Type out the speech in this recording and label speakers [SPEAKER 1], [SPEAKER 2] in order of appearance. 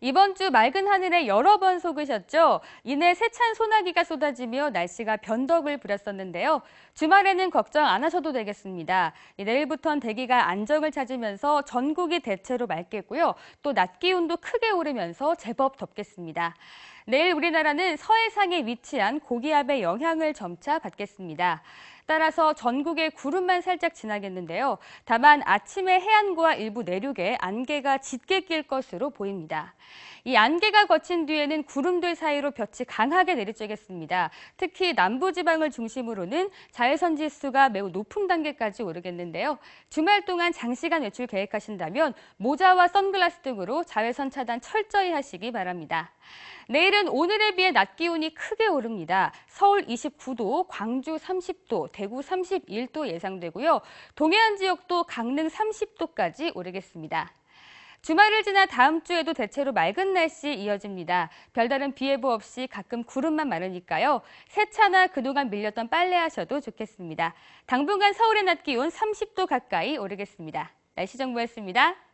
[SPEAKER 1] 이번 주 맑은 하늘에 여러 번 속으셨죠? 이내 세찬 소나기가 쏟아지며 날씨가 변덕을 부렸었는데요. 주말에는 걱정 안 하셔도 되겠습니다. 내일부터는 대기가 안정을 찾으면서 전국이 대체로 맑겠고요. 또 낮 기온도 크게 오르면서 제법 덥겠습니다. 내일 우리나라는 서해상에 위치한 고기압의 영향을 점차 받겠습니다. 따라서 전국에 구름만 살짝 지나겠는데요. 다만 아침에 해안과 일부 내륙에 안개가 짙게 낄 것으로 보입니다. 이 안개가 거친 뒤에는 구름들 사이로 볕이 강하게 내리쬐겠습니다. 특히 남부지방을 중심으로는 자외선 지수가 매우 높은 단계까지 오르겠는데요. 주말 동안 장시간 외출 계획하신다면 모자와 선글라스 등으로 자외선 차단 철저히 하시기 바랍니다. 내일은 내일은 오늘에 비해 낮 기온이 크게 오릅니다. 서울 29도, 광주 30도, 대구 31도 예상되고요. 동해안 지역도 강릉 30도까지 오르겠습니다. 주말을 지나 다음 주에도 대체로 맑은 날씨 이어집니다. 별다른 비 예보 없이 가끔 구름만 많으니까요. 세차나 그동안 밀렸던 빨래하셔도 좋겠습니다. 당분간 서울의 낮 기온 30도 가까이 오르겠습니다. 날씨 정보였습니다.